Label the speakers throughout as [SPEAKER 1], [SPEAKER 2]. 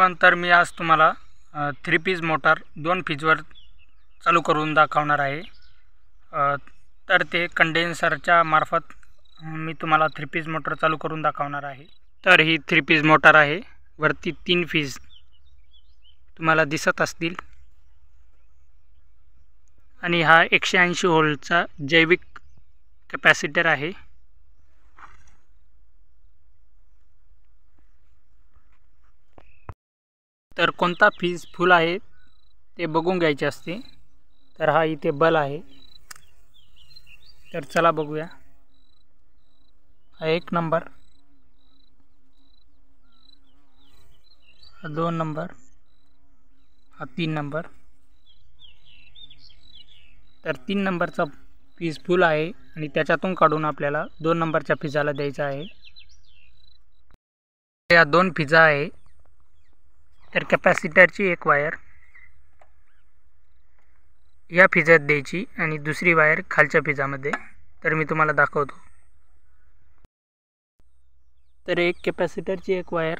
[SPEAKER 1] सर्वांना तर मी आज तुम्हाला थ्री पीज मोटार दोन फीजवर चालू करून दाखवणार आहे तर ते कंडेन्सरच्या मार्फत मी तुम्हाला थ्री पीज मोटर चालू करून दाखवणार आहे तर ही थ्री पीज मोटार आहे वरती तीन फीज तुम्हाला दिसत असतील आणि हा एकशे ऐंशी होल्डचा जैविक कॅपॅसिटर आहे तर कोणता फीज फुल आहे ते बघून घ्यायचे असते तर हा इथे बल आहे तर चला बघूया हा एक नंबर हा दोन नंबर हा तीन नंबर तर तीन नंबरचा फीज फुल आहे आणि त्याच्यातून काढून आपल्याला दोन नंबरच्या फिजाला द्यायचा आहे या दोन फिजा आहे तर कॅपॅसिटरची एक वायर या फिजात द्यायची आणि दुसरी वायर खालच्या फिजामध्ये तर मी तुम्हाला दाखवतो तर एक कॅपॅसिटरची एक वायर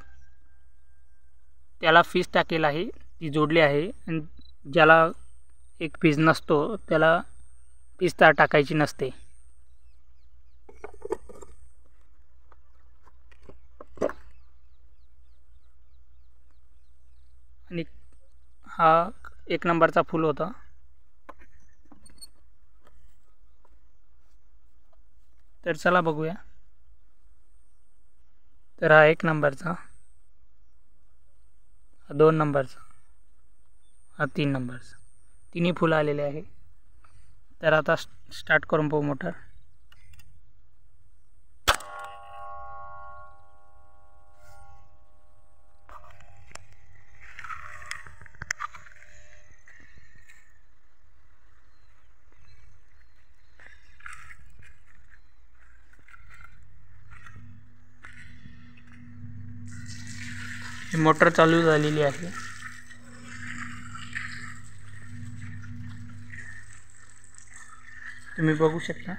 [SPEAKER 1] त्याला फीज टाकेल आहे ती जोडली आहे आणि ज्याला एक फिज नसतो त्याला फीज तर टाकायची नसते आणि हा एक नंबरचा फूल होता तर चला बघूया तर हा एक नंबरचा हा दोन नंबरचा हा तीन नंबरचा तिन्ही फुलं आलेले आहे तर आता स्टार्ट करून पाहू मोटर
[SPEAKER 2] ही मोटर चालू झालेली आहे
[SPEAKER 1] तुम्ही बघू शकता